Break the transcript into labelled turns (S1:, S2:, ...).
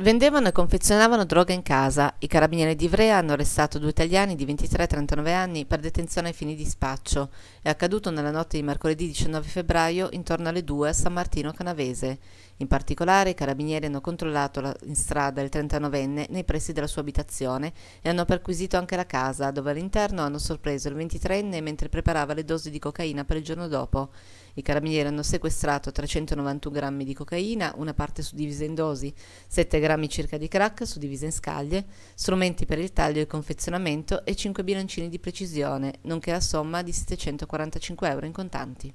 S1: Vendevano e confezionavano droga in casa. I carabinieri di Ivrea hanno arrestato due italiani di 23 e 39 anni per detenzione ai fini di spaccio. È accaduto nella notte di mercoledì 19 febbraio intorno alle 2 a San Martino Canavese. In particolare i carabinieri hanno controllato la, in strada il 39enne nei pressi della sua abitazione e hanno perquisito anche la casa dove all'interno hanno sorpreso il 23enne mentre preparava le dosi di cocaina per il giorno dopo. I carabinieri hanno sequestrato 391 grammi di cocaina, una parte suddivisa in dosi, 7 grammi grammi circa di crack suddivise in scaglie, strumenti per il taglio e il confezionamento e 5 bilancini di precisione, nonché la somma di 745 euro in contanti.